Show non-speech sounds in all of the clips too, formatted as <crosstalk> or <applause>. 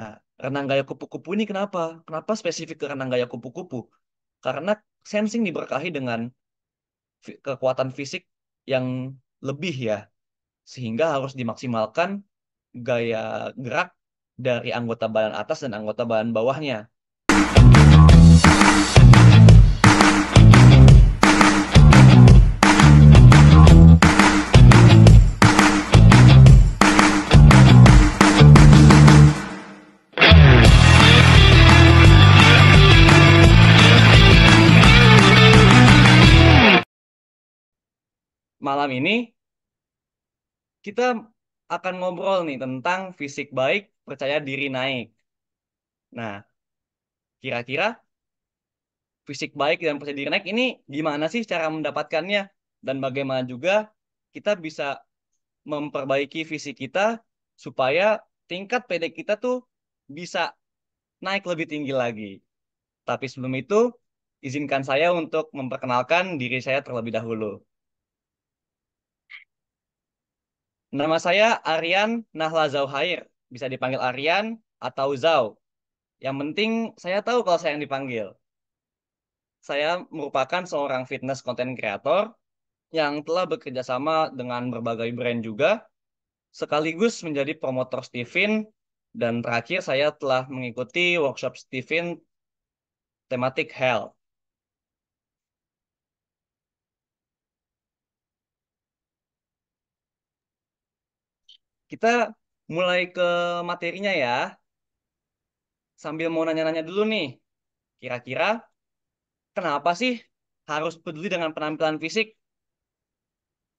Nah, renang gaya kupu-kupu ini kenapa? Kenapa spesifik ke renang gaya kupu-kupu? Karena sensing diberkahi dengan kekuatan fisik yang lebih ya. Sehingga harus dimaksimalkan gaya gerak dari anggota badan atas dan anggota badan bawahnya. malam ini kita akan ngobrol nih tentang fisik baik, percaya diri naik. Nah, kira-kira fisik baik dan percaya diri naik ini gimana sih cara mendapatkannya dan bagaimana juga kita bisa memperbaiki fisik kita supaya tingkat PD kita tuh bisa naik lebih tinggi lagi. Tapi sebelum itu, izinkan saya untuk memperkenalkan diri saya terlebih dahulu. Nama saya Aryan Nahla Zauhair. Bisa dipanggil Aryan atau Zau. Yang penting saya tahu kalau saya yang dipanggil. Saya merupakan seorang fitness content creator yang telah bekerja sama dengan berbagai brand juga, sekaligus menjadi promotor Steven, dan terakhir saya telah mengikuti workshop Steven tematik health. Kita mulai ke materinya ya. Sambil mau nanya-nanya dulu nih, kira-kira kenapa sih harus peduli dengan penampilan fisik?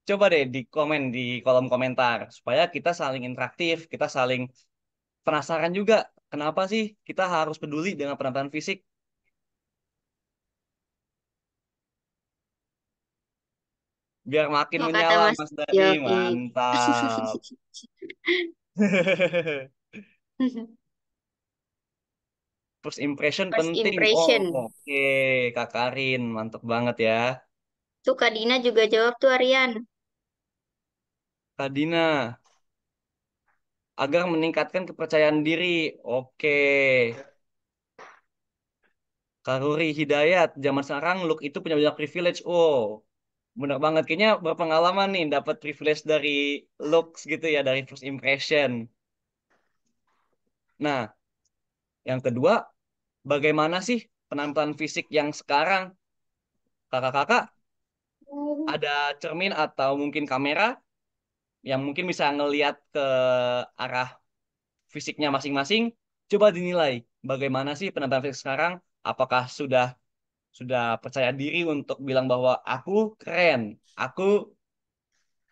Coba deh di komen di kolom komentar supaya kita saling interaktif, kita saling penasaran juga kenapa sih kita harus peduli dengan penampilan fisik biar makin Mau menyala Mas, Mas Dani Yogi. mantap <laughs> First impression First penting. Oh, oke, okay. Kak Karin, mantep banget ya. Tuh Kak Dina juga jawab tuh Aryan. Kak Dina, agar meningkatkan kepercayaan diri. Oke. Okay. Karuri Hidayat, zaman sekarang look itu punya banyak privilege. Oh, Bener banget, kayaknya berpengalaman nih dapat privilege dari looks gitu ya, dari first impression. Nah, yang kedua, bagaimana sih penampilan fisik yang sekarang? Kakak-kakak, ada cermin atau mungkin kamera yang mungkin bisa ngeliat ke arah fisiknya masing-masing. Coba dinilai, bagaimana sih penampilan fisik sekarang? Apakah sudah sudah percaya diri untuk bilang bahwa aku keren, aku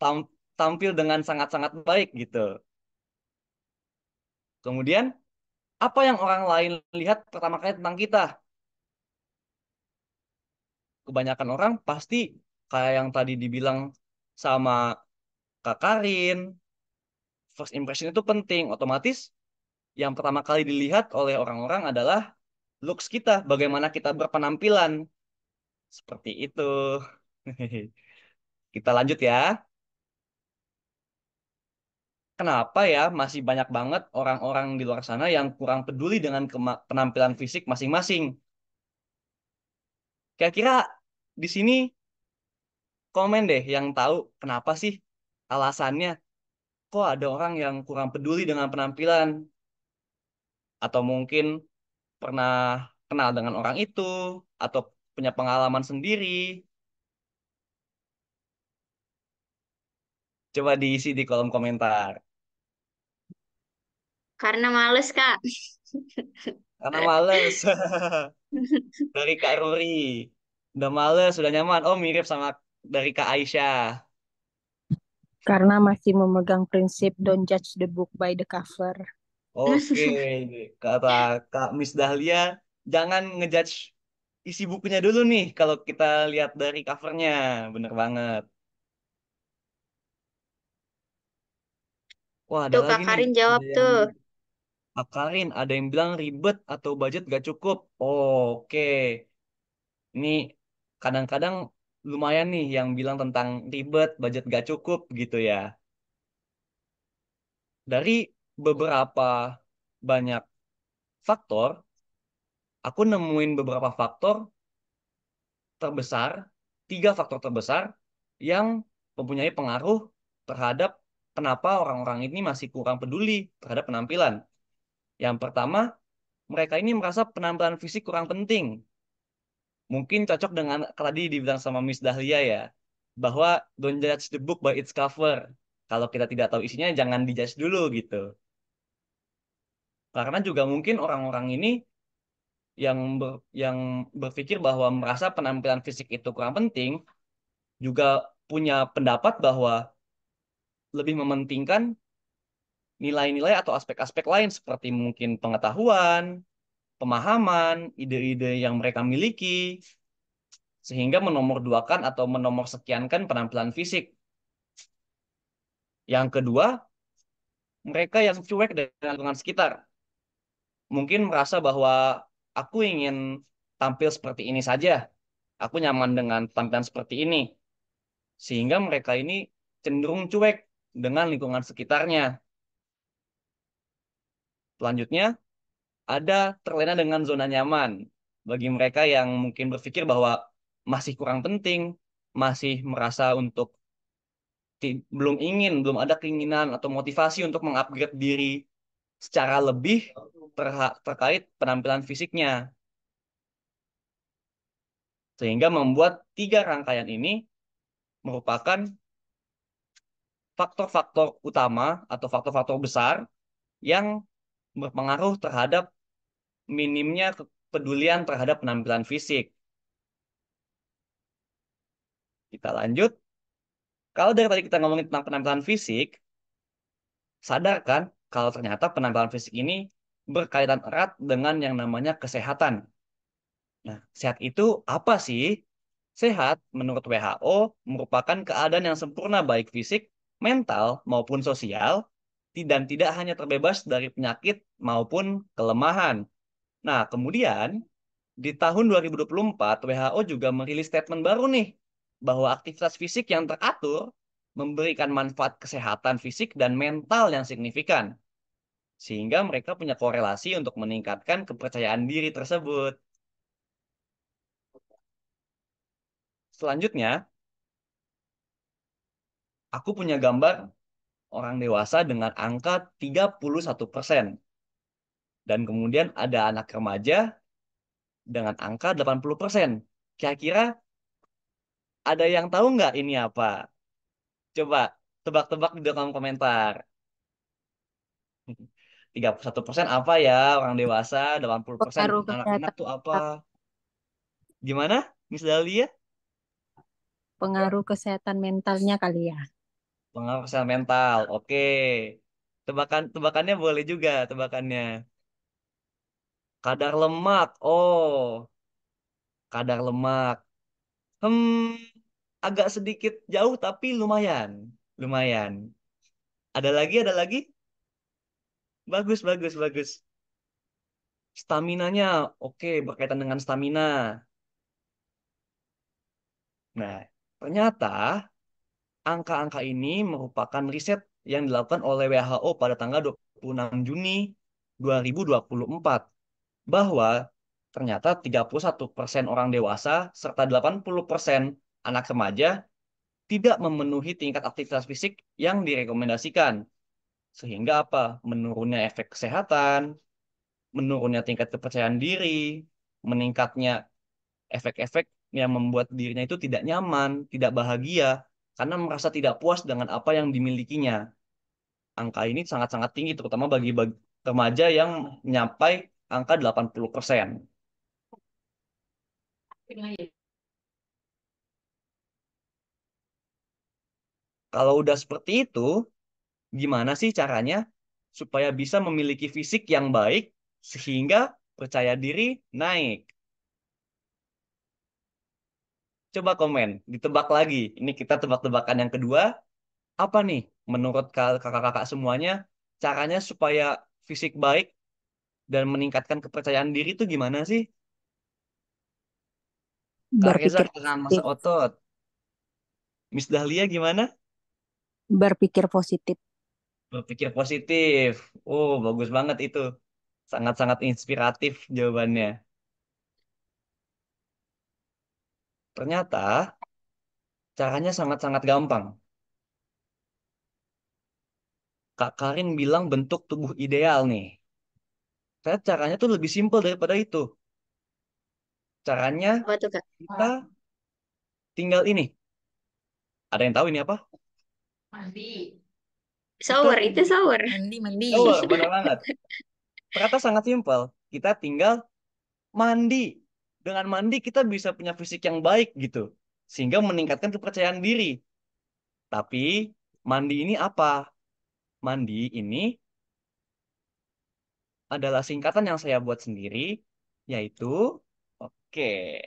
tam tampil dengan sangat-sangat baik gitu. Kemudian apa yang orang lain lihat pertama kali tentang kita? Kebanyakan orang pasti kayak yang tadi dibilang sama Kak Karin, first impression itu penting. Otomatis yang pertama kali dilihat oleh orang-orang adalah looks kita, bagaimana kita berpenampilan. Seperti itu. <laughs> kita lanjut ya. Kenapa ya masih banyak banget orang-orang di luar sana yang kurang peduli dengan penampilan fisik masing-masing? Kira-kira di sini komen deh yang tahu kenapa sih alasannya kok ada orang yang kurang peduli dengan penampilan atau mungkin pernah kenal dengan orang itu atau punya pengalaman sendiri. Coba diisi di kolom komentar. Karena males, Kak. Karena males. <laughs> dari Kak Ruri. Udah males, udah nyaman. Oh, mirip sama dari Kak Aisyah. Karena masih memegang prinsip don't judge the book by the cover. Oke, kata Kak Miss Dahlia, jangan ngejudge isi bukunya dulu nih kalau kita lihat dari covernya. Bener banget. Wah, ada Tuh Kak Karin nih. jawab Ada yang Kak Karin, ada yang bilang ribet atau budget gak cukup. Oke, ini kadang-kadang lumayan nih yang bilang tentang ribet, budget gak cukup gitu ya. Dari beberapa banyak faktor, aku nemuin beberapa faktor terbesar, tiga faktor terbesar yang mempunyai pengaruh terhadap kenapa orang-orang ini masih kurang peduli terhadap penampilan. Yang pertama, mereka ini merasa penampilan fisik kurang penting. Mungkin cocok dengan tadi dibilang sama Miss Dahlia ya, bahwa don't judge the book by its cover. Kalau kita tidak tahu isinya, jangan dijudge dulu gitu karena juga mungkin orang-orang ini yang ber, yang berpikir bahwa merasa penampilan fisik itu kurang penting juga punya pendapat bahwa lebih mementingkan nilai-nilai atau aspek-aspek lain seperti mungkin pengetahuan, pemahaman, ide-ide yang mereka miliki sehingga menomorduakan atau menomor sekiankan penampilan fisik. Yang kedua, mereka yang cuek dengan lingkungan sekitar mungkin merasa bahwa aku ingin tampil seperti ini saja. Aku nyaman dengan tampilan seperti ini. Sehingga mereka ini cenderung cuek dengan lingkungan sekitarnya. Selanjutnya, ada terlena dengan zona nyaman. Bagi mereka yang mungkin berpikir bahwa masih kurang penting, masih merasa untuk belum ingin, belum ada keinginan atau motivasi untuk mengupgrade diri secara lebih terkait penampilan fisiknya. Sehingga membuat tiga rangkaian ini merupakan faktor-faktor utama atau faktor-faktor besar yang berpengaruh terhadap minimnya kepedulian terhadap penampilan fisik. Kita lanjut. Kalau dari tadi kita ngomongin tentang penampilan fisik, sadarkan kalau ternyata penampilan fisik ini berkaitan erat dengan yang namanya kesehatan. Nah, sehat itu apa sih? Sehat menurut WHO merupakan keadaan yang sempurna baik fisik, mental maupun sosial dan tidak hanya terbebas dari penyakit maupun kelemahan. Nah, kemudian di tahun 2024 WHO juga merilis statement baru nih bahwa aktivitas fisik yang teratur memberikan manfaat kesehatan fisik dan mental yang signifikan. Sehingga mereka punya korelasi untuk meningkatkan kepercayaan diri tersebut. Selanjutnya, aku punya gambar orang dewasa dengan angka 31%. Dan kemudian ada anak remaja dengan angka 80%. Kira-kira ada yang tahu nggak ini apa? Coba tebak-tebak di kolom komentar. 31% <laughs> apa ya orang dewasa, 80% persen anak-anak tuh apa? Gimana, Miss Dahlia? Pengaruh kesehatan mentalnya kali ya. Pengaruh kesehatan mental. Oke. Tebakan tebakannya boleh juga tebakannya. Kadar lemak. Oh. Kadar lemak. Hmm, agak sedikit jauh tapi lumayan, lumayan. Ada lagi, ada lagi. Bagus, bagus, bagus. Stamina-nya oke, berkaitan dengan stamina. Nah, ternyata angka-angka ini merupakan riset yang dilakukan oleh WHO pada tanggal 26 Juni 2024 bahwa ternyata 31% orang dewasa serta 80% anak remaja tidak memenuhi tingkat aktivitas fisik yang direkomendasikan. Sehingga apa? Menurunnya efek kesehatan, menurunnya tingkat kepercayaan diri, meningkatnya efek-efek yang membuat dirinya itu tidak nyaman, tidak bahagia, karena merasa tidak puas dengan apa yang dimilikinya. Angka ini sangat-sangat tinggi, terutama bagi, remaja yang nyampai angka 80 persen. Kalau udah seperti itu, gimana sih caranya supaya bisa memiliki fisik yang baik sehingga percaya diri naik? Coba komen, ditebak lagi. Ini kita tebak-tebakan yang kedua. Apa nih menurut kakak-kakak semuanya caranya supaya fisik baik dan meningkatkan kepercayaan diri itu gimana sih? Kak Reza Berpikir. masa otot. Miss Dahlia gimana? Berpikir positif. Berpikir positif. Oh, bagus banget itu. Sangat-sangat inspiratif jawabannya. Ternyata caranya sangat-sangat gampang. Kak Karin bilang bentuk tubuh ideal nih. Saya caranya tuh lebih simpel daripada itu. Caranya kita tinggal ini. Ada yang tahu ini apa? Mandi. Shower, itu, itu shower. Mandi, mandi. Shower, benar banget. Ternyata sangat simpel. Kita tinggal mandi. Dengan mandi kita bisa punya fisik yang baik gitu. Sehingga meningkatkan kepercayaan diri. Tapi mandi ini apa? Mandi ini adalah singkatan yang saya buat sendiri, yaitu oke. Okay.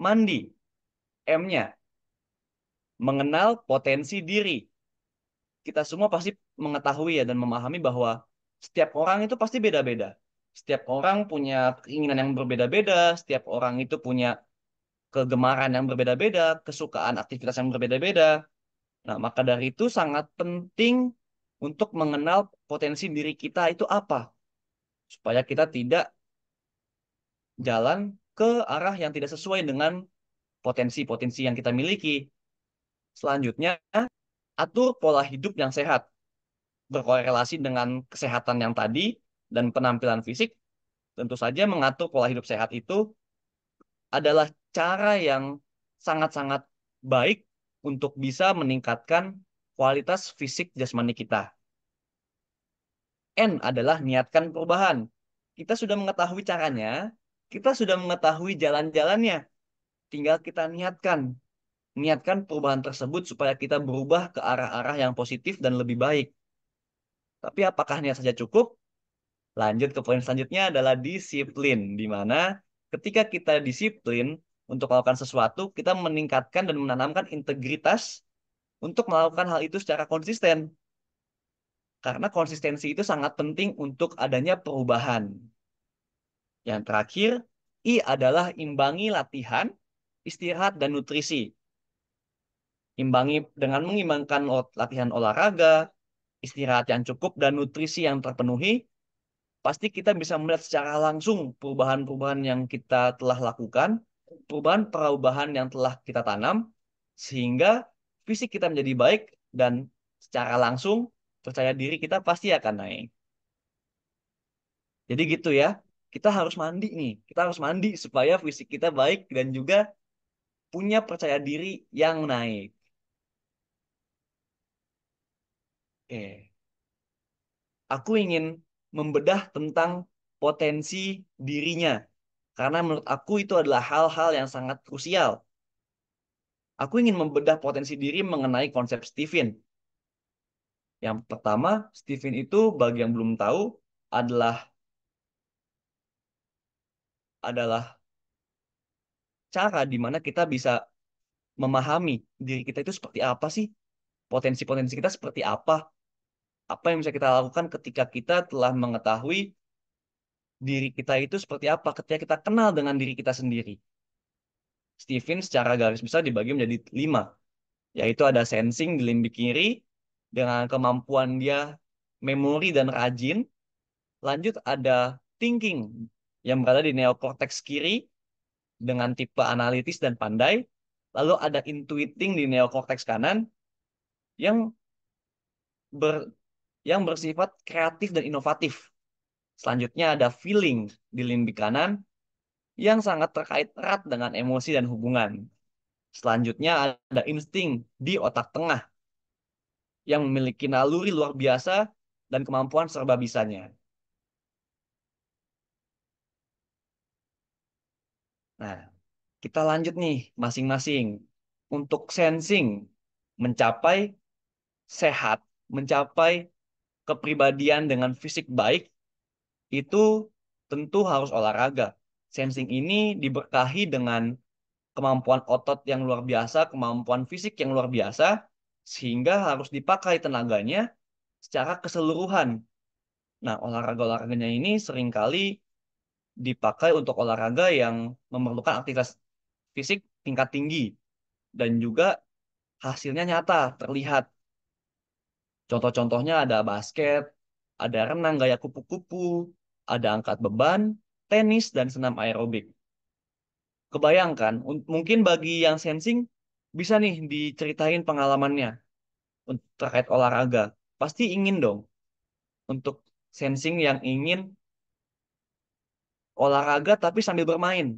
Mandi. M-nya mengenal potensi diri. Kita semua pasti mengetahui ya dan memahami bahwa setiap orang itu pasti beda-beda. Setiap orang punya keinginan yang berbeda-beda, setiap orang itu punya kegemaran yang berbeda-beda, kesukaan aktivitas yang berbeda-beda. Nah, maka dari itu sangat penting untuk mengenal potensi diri kita itu apa. Supaya kita tidak jalan ke arah yang tidak sesuai dengan potensi-potensi yang kita miliki. Selanjutnya, atur pola hidup yang sehat. Berkorelasi dengan kesehatan yang tadi dan penampilan fisik, tentu saja mengatur pola hidup sehat itu adalah cara yang sangat-sangat baik untuk bisa meningkatkan kualitas fisik jasmani kita. N adalah niatkan perubahan. Kita sudah mengetahui caranya, kita sudah mengetahui jalan-jalannya. Tinggal kita niatkan niatkan perubahan tersebut supaya kita berubah ke arah-arah yang positif dan lebih baik. Tapi apakah niat saja cukup? Lanjut ke poin selanjutnya adalah disiplin, di mana ketika kita disiplin untuk melakukan sesuatu, kita meningkatkan dan menanamkan integritas untuk melakukan hal itu secara konsisten. Karena konsistensi itu sangat penting untuk adanya perubahan. Yang terakhir, I adalah imbangi latihan, istirahat, dan nutrisi. Imbangi dengan mengimbangkan latihan olahraga, istirahat yang cukup, dan nutrisi yang terpenuhi, pasti kita bisa melihat secara langsung perubahan-perubahan yang kita telah lakukan, perubahan-perubahan yang telah kita tanam, sehingga fisik kita menjadi baik dan secara langsung percaya diri kita pasti akan naik. Jadi gitu ya, kita harus mandi nih, kita harus mandi supaya fisik kita baik dan juga punya percaya diri yang naik. Oke, aku ingin membedah tentang potensi dirinya karena menurut aku itu adalah hal-hal yang sangat krusial. Aku ingin membedah potensi diri mengenai konsep Stephen. Yang pertama, Stephen itu bagi yang belum tahu adalah adalah cara di mana kita bisa memahami diri kita itu seperti apa sih? Potensi-potensi kita seperti apa? apa yang bisa kita lakukan ketika kita telah mengetahui diri kita itu seperti apa ketika kita kenal dengan diri kita sendiri. Stephen secara garis besar dibagi menjadi lima, yaitu ada sensing di limbik kiri dengan kemampuan dia memori dan rajin. Lanjut ada thinking yang berada di neokortex kiri dengan tipe analitis dan pandai. Lalu ada intuiting di neokortex kanan yang ber, yang bersifat kreatif dan inovatif. Selanjutnya ada feeling di limbik kanan yang sangat terkait erat dengan emosi dan hubungan. Selanjutnya ada insting di otak tengah yang memiliki naluri luar biasa dan kemampuan serba bisanya. Nah, kita lanjut nih masing-masing. Untuk sensing, mencapai sehat, mencapai kepribadian dengan fisik baik itu tentu harus olahraga. Sensing ini diberkahi dengan kemampuan otot yang luar biasa, kemampuan fisik yang luar biasa, sehingga harus dipakai tenaganya secara keseluruhan. Nah, olahraga-olahraganya ini seringkali dipakai untuk olahraga yang memerlukan aktivitas fisik tingkat tinggi dan juga hasilnya nyata, terlihat. Contoh-contohnya ada basket, ada renang gaya kupu-kupu, ada angkat beban, tenis, dan senam aerobik. Kebayangkan, mungkin bagi yang sensing, bisa nih diceritain pengalamannya terkait olahraga. Pasti ingin dong untuk sensing yang ingin olahraga tapi sambil bermain,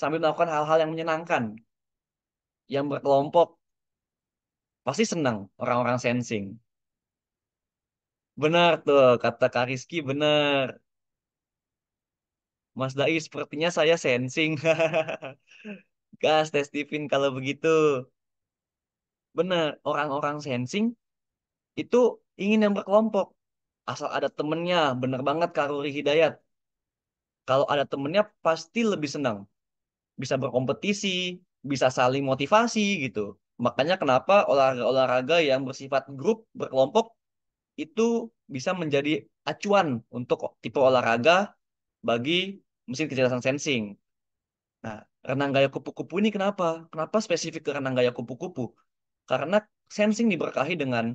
sambil melakukan hal-hal yang menyenangkan, yang berkelompok, pasti senang orang-orang sensing. Benar tuh, kata Kak Rizky benar. Mas Dai, sepertinya saya sensing. <laughs> Gas, tes Steven kalau begitu. Benar, orang-orang sensing itu ingin yang berkelompok. Asal ada temennya, benar banget Kak Ruri Hidayat. Kalau ada temennya pasti lebih senang. Bisa berkompetisi, bisa saling motivasi gitu. Makanya kenapa olahraga-olahraga yang bersifat grup, berkelompok itu bisa menjadi acuan untuk tipe olahraga bagi mesin kecerdasan sensing. Nah, renang gaya kupu-kupu ini kenapa? Kenapa spesifik ke renang gaya kupu-kupu? Karena sensing diberkahi dengan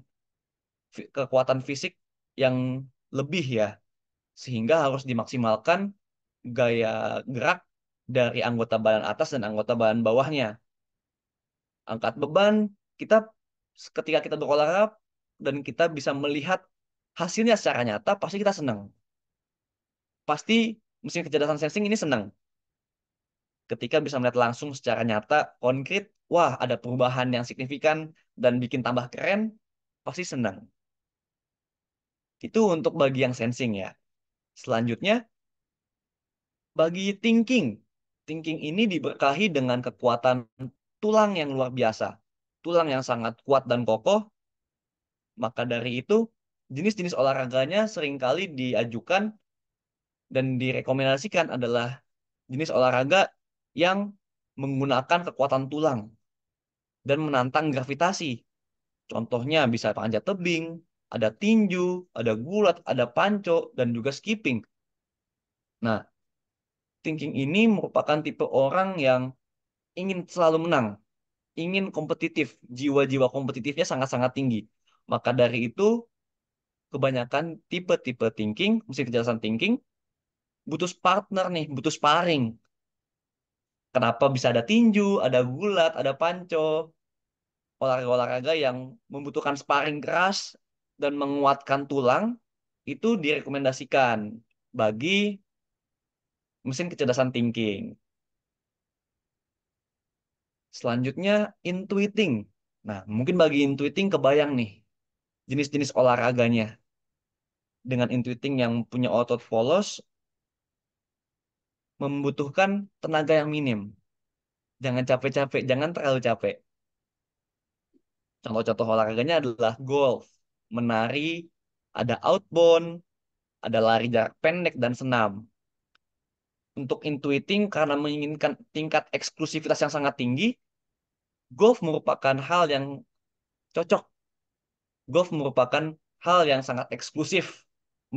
kekuatan fisik yang lebih ya. Sehingga harus dimaksimalkan gaya gerak dari anggota badan atas dan anggota badan bawahnya angkat beban kita ketika kita berolahraga dan kita bisa melihat hasilnya secara nyata pasti kita senang pasti mesin kecerdasan sensing ini senang ketika bisa melihat langsung secara nyata konkret wah ada perubahan yang signifikan dan bikin tambah keren pasti senang itu untuk bagi yang sensing ya selanjutnya bagi thinking thinking ini diberkahi dengan kekuatan tulang yang luar biasa, tulang yang sangat kuat dan kokoh. Maka dari itu, jenis-jenis olahraganya seringkali diajukan dan direkomendasikan adalah jenis olahraga yang menggunakan kekuatan tulang dan menantang gravitasi. Contohnya bisa panjat tebing, ada tinju, ada gulat, ada panco, dan juga skipping. Nah, thinking ini merupakan tipe orang yang ingin selalu menang, ingin kompetitif, jiwa-jiwa kompetitifnya sangat-sangat tinggi. Maka dari itu, kebanyakan tipe-tipe thinking, mesin kejelasan thinking, butuh partner nih, butuh sparring. Kenapa bisa ada tinju, ada gulat, ada panco, olahraga-olahraga yang membutuhkan sparring keras dan menguatkan tulang, itu direkomendasikan bagi mesin kecerdasan thinking. Selanjutnya intuiting. Nah, mungkin bagi intuiting kebayang nih jenis-jenis olahraganya. Dengan intuiting yang punya otot polos membutuhkan tenaga yang minim. Jangan capek-capek, jangan terlalu capek. Contoh-contoh olahraganya adalah golf, menari, ada outbound, ada lari jarak pendek dan senam. Untuk intuiting karena menginginkan tingkat eksklusivitas yang sangat tinggi, golf merupakan hal yang cocok. Golf merupakan hal yang sangat eksklusif,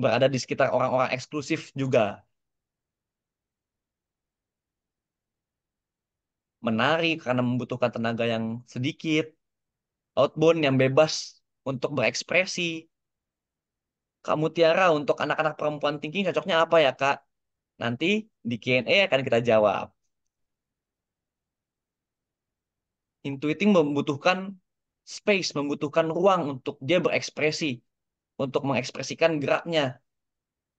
berada di sekitar orang-orang eksklusif juga. Menarik karena membutuhkan tenaga yang sedikit, outbound yang bebas untuk berekspresi. Kamu Tiara, untuk anak-anak perempuan thinking cocoknya apa ya, Kak? Nanti di Q&A akan kita jawab. intuiting membutuhkan space, membutuhkan ruang untuk dia berekspresi, untuk mengekspresikan geraknya,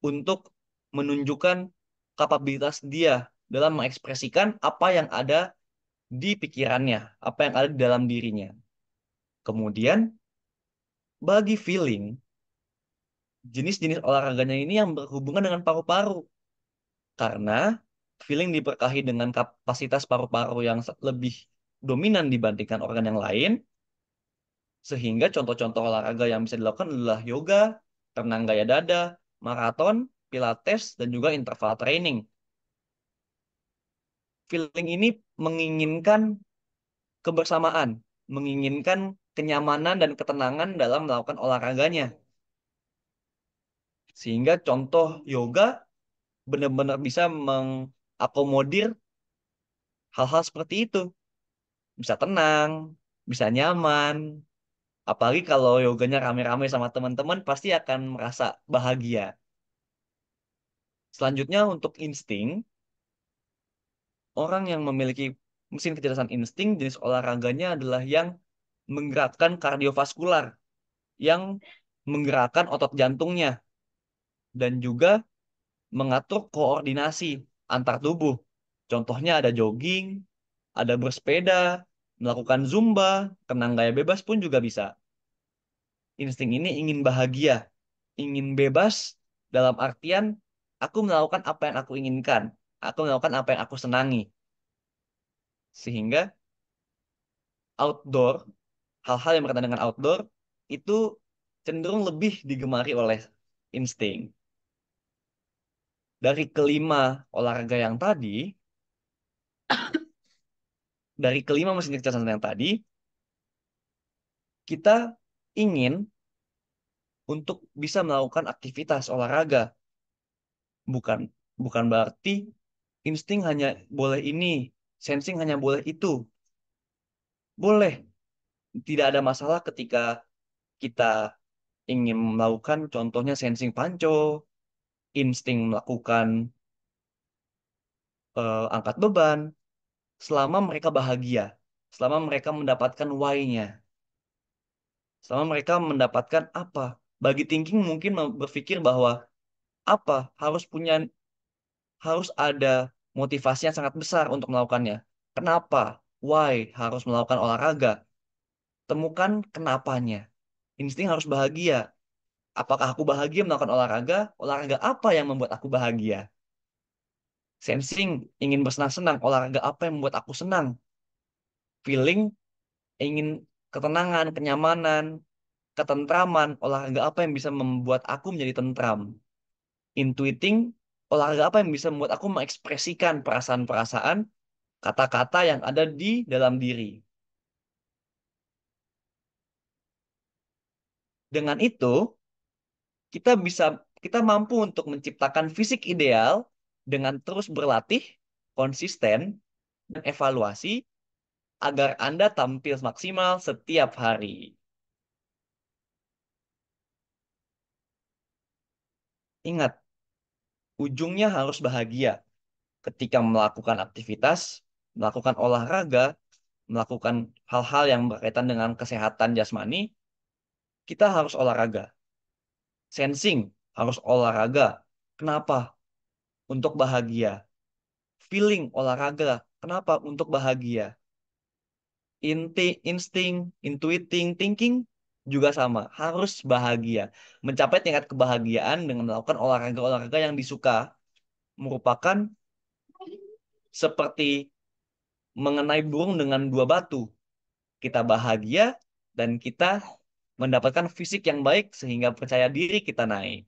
untuk menunjukkan kapabilitas dia dalam mengekspresikan apa yang ada di pikirannya, apa yang ada di dalam dirinya. Kemudian, bagi feeling, jenis-jenis olahraganya ini yang berhubungan dengan paru-paru. Karena feeling diperkahi dengan kapasitas paru-paru yang lebih dominan dibandingkan organ yang lain. Sehingga contoh-contoh olahraga yang bisa dilakukan adalah yoga, renang gaya dada, maraton, pilates, dan juga interval training. Feeling ini menginginkan kebersamaan, menginginkan kenyamanan dan ketenangan dalam melakukan olahraganya. Sehingga contoh yoga benar-benar bisa mengakomodir hal-hal seperti itu bisa tenang, bisa nyaman. Apalagi kalau yoganya rame-rame sama teman-teman pasti akan merasa bahagia. Selanjutnya untuk insting, orang yang memiliki mesin kecerdasan insting jenis olahraganya adalah yang menggerakkan kardiovaskular, yang menggerakkan otot jantungnya dan juga mengatur koordinasi antar tubuh. Contohnya ada jogging, ada bersepeda, melakukan zumba, tenang gaya bebas pun juga bisa. Insting ini ingin bahagia, ingin bebas dalam artian aku melakukan apa yang aku inginkan, aku melakukan apa yang aku senangi. Sehingga outdoor, hal-hal yang berkaitan dengan outdoor itu cenderung lebih digemari oleh insting. Dari kelima olahraga yang tadi, dari kelima mesin kecerdasan yang tadi, kita ingin untuk bisa melakukan aktivitas olahraga. Bukan bukan berarti insting hanya boleh ini, sensing hanya boleh itu. Boleh. Tidak ada masalah ketika kita ingin melakukan contohnya sensing panco, insting melakukan uh, angkat beban, selama mereka bahagia, selama mereka mendapatkan why-nya. Selama mereka mendapatkan apa? Bagi thinking mungkin berpikir bahwa apa harus punya harus ada motivasi yang sangat besar untuk melakukannya. Kenapa? Why harus melakukan olahraga? Temukan kenapanya. Insting harus bahagia. Apakah aku bahagia melakukan olahraga? Olahraga apa yang membuat aku bahagia? sensing ingin bersenang-senang, olahraga apa yang membuat aku senang, feeling ingin ketenangan, kenyamanan, ketentraman, olahraga apa yang bisa membuat aku menjadi tentram, intuiting olahraga apa yang bisa membuat aku mengekspresikan perasaan-perasaan, kata-kata yang ada di dalam diri. Dengan itu, kita bisa kita mampu untuk menciptakan fisik ideal dengan terus berlatih, konsisten, dan evaluasi agar Anda tampil maksimal setiap hari. Ingat, ujungnya harus bahagia ketika melakukan aktivitas, melakukan olahraga, melakukan hal-hal yang berkaitan dengan kesehatan jasmani, kita harus olahraga. Sensing harus olahraga. Kenapa? untuk bahagia. Feeling olahraga. Kenapa? Untuk bahagia. Inti, insting, intuiting, thinking juga sama. Harus bahagia. Mencapai tingkat kebahagiaan dengan melakukan olahraga-olahraga yang disuka merupakan seperti mengenai burung dengan dua batu. Kita bahagia dan kita mendapatkan fisik yang baik sehingga percaya diri kita naik.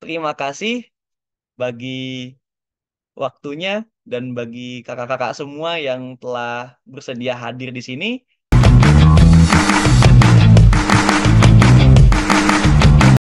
terima kasih bagi waktunya dan bagi kakak kakak semua yang telah bersedia hadir di sini